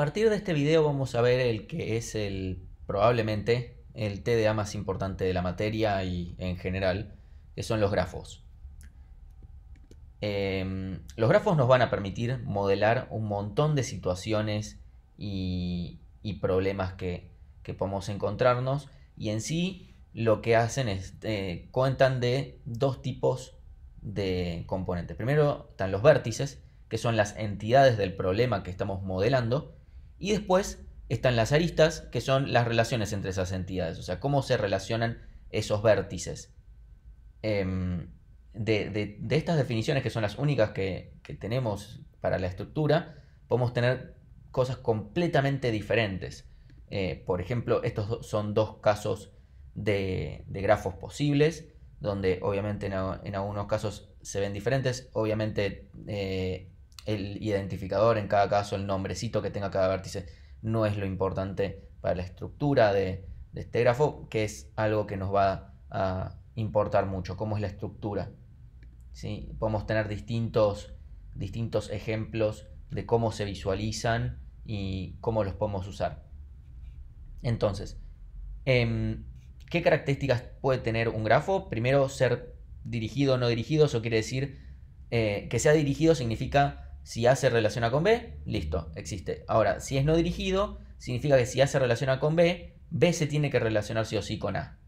A partir de este video vamos a ver el que es el probablemente el TDA más importante de la materia y en general, que son los grafos. Em, los grafos nos van a permitir modelar un montón de situaciones y, problemas que, podemos encontrarnos y en sí lo que hacen es eh, cuentan de dos tipos de componentes. Primero están los vértices, que son las entidades del problema que estamos modelando, y después están las aristas, que son las relaciones entre esas entidades, o sea, cómo se relacionan esos vértices. Em, de, estas definiciones, que son las únicas que, tenemos para la estructura, podemos tener cosas completamente diferentes. Eh, por ejemplo, estos son dos casos de, grafos posibles, donde obviamente en, algunos casos se ven diferentes. Obviamente eh, el identificador, en cada caso el nombrecito que tenga cada vértice, no es lo importante para la estructura de, este grafo, que es algo que nos va a importar mucho, cómo es la estructura. ¿Sí? Podemos tener distintos, distintos ejemplos de cómo se visualizan y cómo los podemos usar. Entonces, em, ¿qué características puede tener un grafo? Primero, ser dirigido o no dirigido, eso quiere decir eh, que sea dirigido significa si A se relaciona con B, listo, existe. Ahora, si es no dirigido, significa que si A se relaciona con B, B se tiene que relacionar sí o sí con A.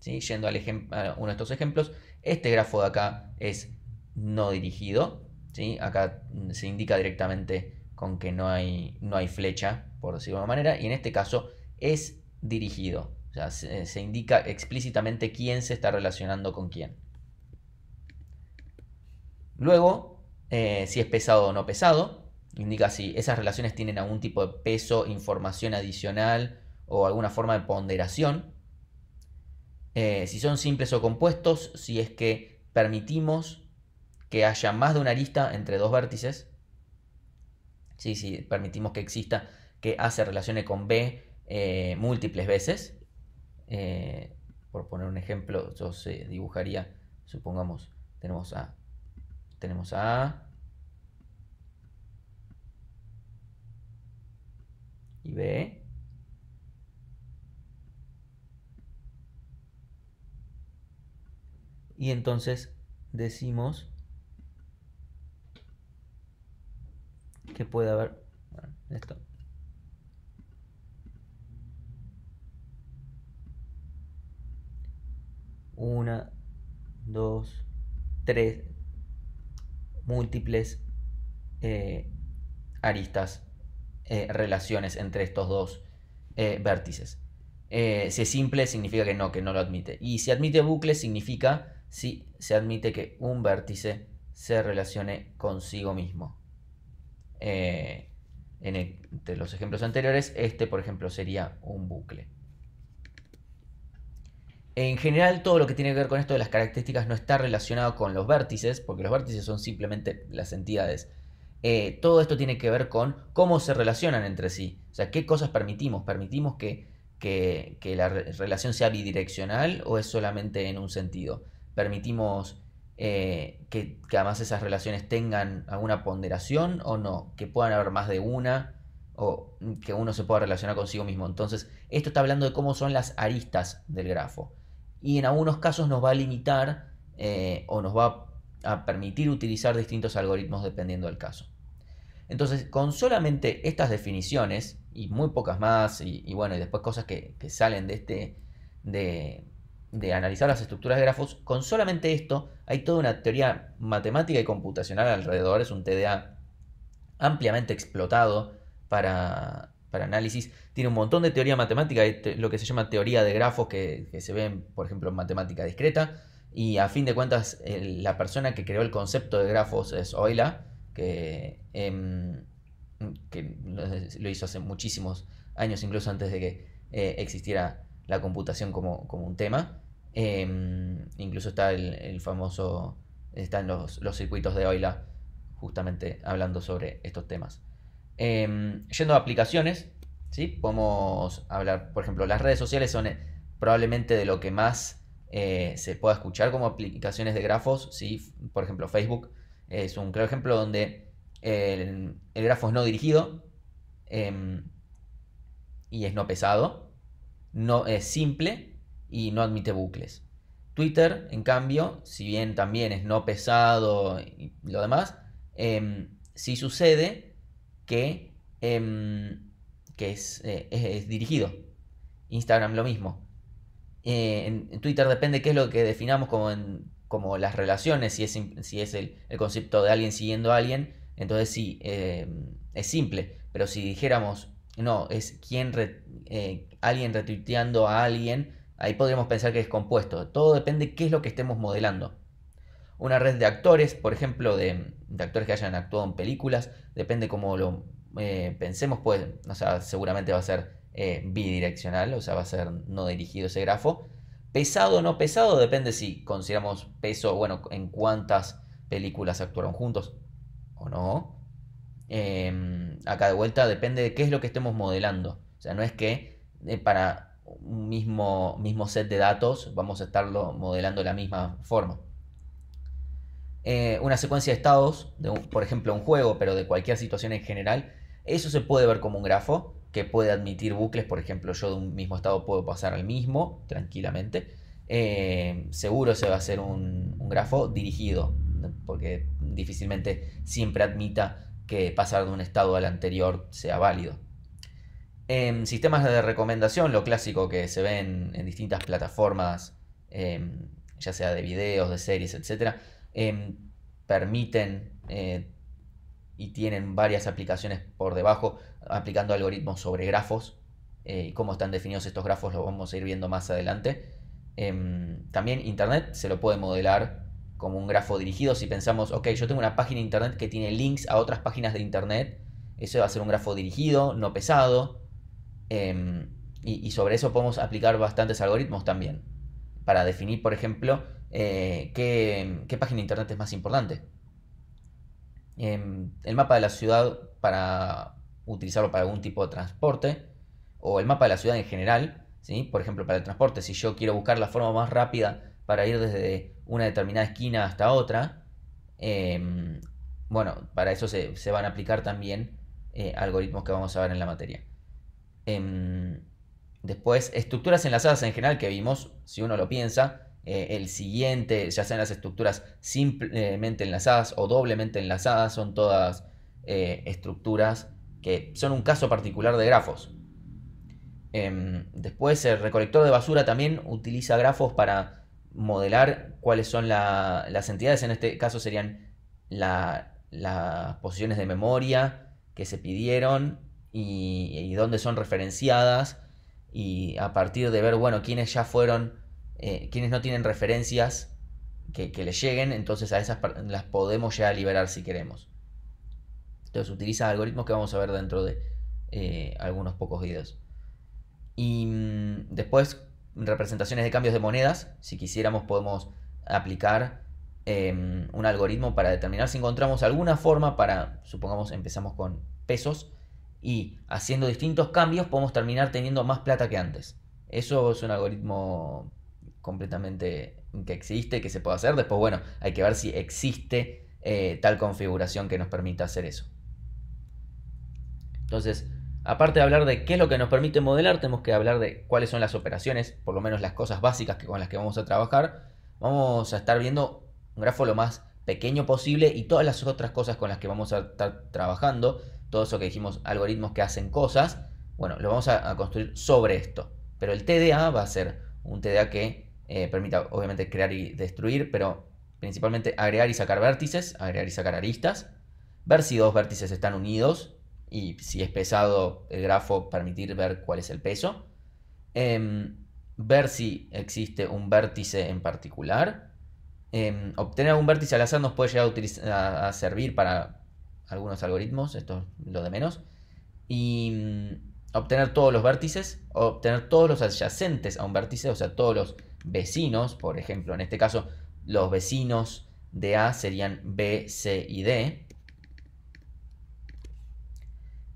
¿Sí? Yendo al a uno de estos ejemplos, este grafo de acá es no dirigido. ¿sí? Acá mm, se indica directamente con que no hay, no hay flecha, por decirlo de manera, y en este caso es dirigido. O sea, se indica explícitamente quién se está relacionando con quién. Luego, eh, si es pesado o no pesado, indica si esas relaciones tienen algún tipo de peso, información adicional o alguna forma de ponderación, eh, si son simples o compuestos, si es que permitimos que haya más de una arista entre dos vértices, si sí, permitimos que exista que A se relacione con B eh, múltiples veces, por poner un ejemplo, yo se dibujaría, supongamos, tenemos a tenemos A. Y B. Y entonces decimos que puede haber... esto. Una, dos, tres múltiples eh, aristas, eh, relaciones entre estos dos eh, vértices. si es simple significa que no, que no lo admite. Y si admite bucle significa si se admite que un vértice se relacione consigo mismo. en entre los ejemplos anteriores, este por ejemplo sería un bucle. En general, todo lo que tiene que ver con esto de las características no está relacionado con los vértices, porque los vértices son simplemente las entidades. Eh, todo esto tiene que ver con cómo se relacionan entre sí. O sea, qué cosas permitimos. ¿Permitimos que, que, la relación sea bidireccional o es solamente en un sentido? ¿Permitimos eh, que, que, además esas relaciones tengan alguna ponderación o no? ¿Que puedan haber más de una? o que uno se pueda relacionar consigo mismo. Entonces, esto está hablando de cómo son las aristas del grafo y en algunos casos nos va a limitar eh, o nos va a permitir utilizar distintos algoritmos dependiendo del caso. Entonces, con solamente estas definiciones y muy pocas más, y, bueno, y después cosas que, salen de este, de analizar las estructuras de grafos, con solamente esto hay toda una teoría matemática y computacional alrededor, es un TDA ampliamente explotado para, para análisis. Tiene un montón de teoría matemática, lo que se llama teoría de grafos, que, se ve por ejemplo, en matemática discreta. Y a fin de cuentas, la persona que creó el concepto de grafos es Euler, que, em, lo hizo hace muchísimos años, incluso antes de que eh, existiera la computación como, un tema. Em, incluso está el, famoso, están los, los circuitos de Euler justamente hablando sobre estos temas. Em, yendo a aplicaciones, podemos hablar, por ejemplo, las redes sociales son eh, probablemente de lo que más eh, se pueda escuchar como aplicaciones de grafos. ¿sí? Por ejemplo, Facebook es un claro ejemplo donde el, grafo es no dirigido em, y es no pesado, no, es simple y no admite bucles. Twitter, en cambio, si bien también es no pesado y lo demás, em, si sucede que, em, que eh, es, dirigido. Instagram lo mismo. Eh, en, Twitter depende qué es lo que definamos como, como las relaciones, si es, si es el, concepto de alguien siguiendo a alguien, entonces sí, em, es simple. Pero si dijéramos, no, es quien eh, alguien retuiteando a alguien, ahí podríamos pensar que es compuesto. Todo depende qué es lo que estemos modelando una red de actores, por ejemplo, de, actores que hayan actuado en películas, depende cómo lo eh, pensemos, pues, o sea, seguramente va a ser eh, bidireccional, o sea, va a ser no dirigido ese grafo. Pesado o no pesado, depende si consideramos peso, bueno, en cuántas películas actuaron juntos o no. Em, acá de vuelta depende de qué es lo que estemos modelando. O sea, no es que eh, para un mismo, mismo set de datos vamos a estarlo modelando de la misma forma. Eh, una secuencia de estados, por ejemplo un juego, pero de cualquier situación en general, eso se puede ver como un grafo que puede admitir bucles, por ejemplo yo de un mismo estado puedo pasar al mismo tranquilamente. Eh, seguro se va a hacer un, grafo dirigido, porque difícilmente siempre admita que pasar de un estado al anterior sea válido. En em, sistemas de recomendación, lo clásico que se ven en, distintas plataformas, em, ya sea de videos, de series, etc., Em, permiten eh, y tienen varias aplicaciones por debajo, aplicando algoritmos sobre grafos eh, y cómo están definidos estos grafos, lo vamos a ir viendo más adelante. Em, también Internet se lo puede modelar como un grafo dirigido. Si pensamos, ok, yo tengo una página de Internet que tiene links a otras páginas de Internet, eso va a ser un grafo dirigido, no pesado. Em, y, sobre eso podemos aplicar bastantes algoritmos también para definir, por ejemplo, eh, qué, página de internet es más importante. Em, el mapa de la ciudad para utilizarlo para algún tipo de transporte o el mapa de la ciudad en general, ¿sí? por ejemplo, para el transporte. Si yo quiero buscar la forma más rápida para ir desde una determinada esquina hasta otra, em, bueno, para eso se, se, van a aplicar también eh, algoritmos que vamos a ver en la materia. Em, Después, estructuras enlazadas en general que vimos, si uno lo piensa, eh, el siguiente, ya sean las estructuras simplemente enlazadas o doblemente enlazadas, son todas eh, estructuras que son un caso particular de grafos. Em, después, el recolector de basura también utiliza grafos para modelar cuáles son las entidades, en este caso serían las posiciones de memoria que se pidieron y dónde son referenciadas y a partir de ver, bueno, quienes ya fueron, eh, quienes no tienen referencias que, que les lleguen, entonces a esas las podemos ya liberar si queremos. Entonces utiliza algoritmos que vamos a ver dentro de eh, algunos pocos videos. Y mm, después representaciones de cambios de monedas. Si quisiéramos podemos aplicar em, un algoritmo para determinar si encontramos alguna forma para, supongamos, empezamos con pesos y haciendo distintos cambios podemos terminar teniendo más plata que antes. Eso es un algoritmo completamente que existe, que se puede hacer. Después, bueno, hay que ver si existe eh, tal configuración que nos permita hacer eso. Entonces, aparte de hablar de qué es lo que nos permite modelar, tenemos que hablar de cuáles son las operaciones, por lo menos las cosas básicas con las que vamos a trabajar. Vamos a estar viendo un grafo lo más pequeño posible y todas las otras cosas con las que vamos a estar trabajando todo eso que dijimos, algoritmos que hacen cosas, bueno, lo vamos a, construir sobre esto. Pero el TDA va a ser un TDA que eh, permita obviamente crear y destruir, pero principalmente agregar y sacar vértices, agregar y sacar aristas, ver si dos vértices están unidos y si es pesado el grafo permitir ver cuál es el peso, em, ver si existe un vértice en particular, em, obtener un vértice al azar nos puede llegar a, servir para algunos algoritmos, esto es lo de menos, y mm, obtener todos los vértices, obtener todos los adyacentes a un vértice, o sea, todos los vecinos, por ejemplo, en este caso, los vecinos de A serían B, C y D,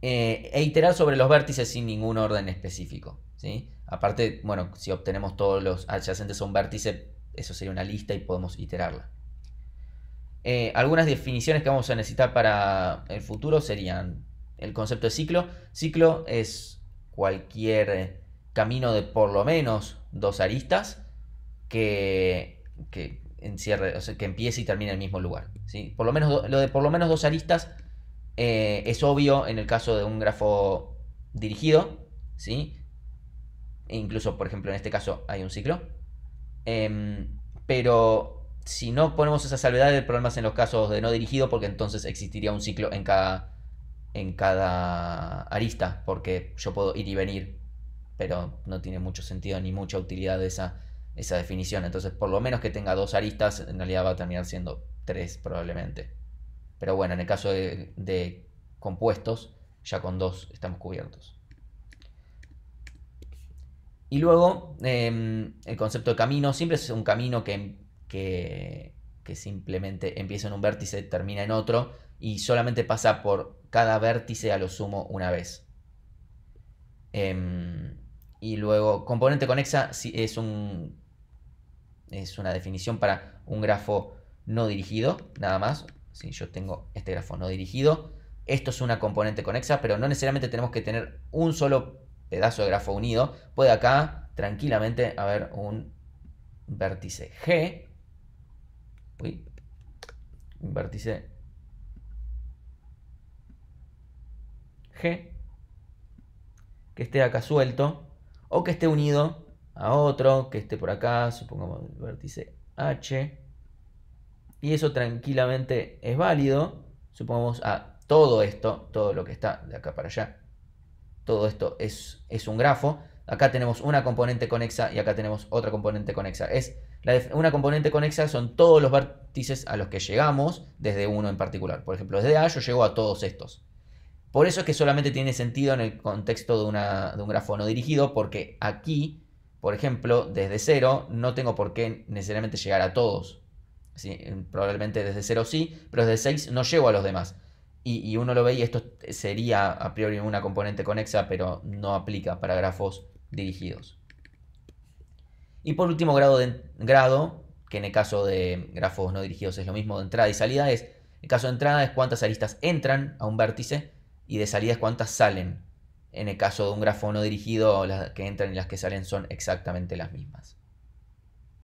eh, e iterar sobre los vértices sin ningún orden específico. ¿sí? Aparte, bueno, si obtenemos todos los adyacentes a un vértice, eso sería una lista y podemos iterarla. Eh, algunas definiciones que vamos a necesitar para el futuro serían el concepto de ciclo. Ciclo es cualquier camino de por lo menos dos aristas que, que encierre, que empiece y termine en el mismo lugar. ¿sí? Por lo, menos lo de por lo menos dos aristas eh, es obvio en el caso de un grafo dirigido. ¿sí? E incluso, por ejemplo, en este caso hay un ciclo. Em, pero si no ponemos esa salvedad, el problema es en los casos de no dirigido, porque entonces existiría un ciclo en cada, en cada arista, porque yo puedo ir y venir, pero no tiene mucho sentido ni mucha utilidad esa, esa definición. Entonces, por lo menos que tenga dos aristas, en realidad va a terminar siendo tres probablemente. Pero bueno, en el caso de, compuestos, ya con dos estamos cubiertos. Y luego, em, el concepto de camino, siempre es un camino que que, simplemente empieza en un vértice, termina en otro y solamente pasa por cada vértice a lo sumo una vez. Em, y luego, componente conexa es, un, es una definición para un grafo no dirigido, nada más. Si yo tengo este grafo no dirigido, esto es una componente conexa, pero no necesariamente tenemos que tener un solo pedazo de grafo unido. Puede acá tranquilamente haber un vértice G un pues, vértice G, que esté acá suelto, o que esté unido a otro, que esté por acá, supongamos el vértice H, y eso tranquilamente es válido, supongamos a ah, todo esto, todo lo que está de acá para allá, todo esto es, es un grafo, Acá tenemos una componente conexa y acá tenemos otra componente conexa. Es una componente conexa son todos los vértices a los que llegamos desde uno en particular. Por ejemplo, desde A yo llego a todos estos. Por eso es que solamente tiene sentido en el contexto de, un grafo no dirigido, porque aquí, por ejemplo, desde cero no tengo por qué necesariamente llegar a todos. probablemente desde cero sí, pero desde 6 no llego a los demás. Y, y uno lo ve y esto sería a priori una componente conexa, pero no aplica para grafos dirigidos. Y por último grado, de, grado, que en el caso de grafos no dirigidos es lo mismo de entrada y salida, es el caso de entrada es cuántas aristas entran a un vértice y de salida es cuántas salen. En el caso de un grafo no dirigido, las que entran y las que salen son exactamente las mismas.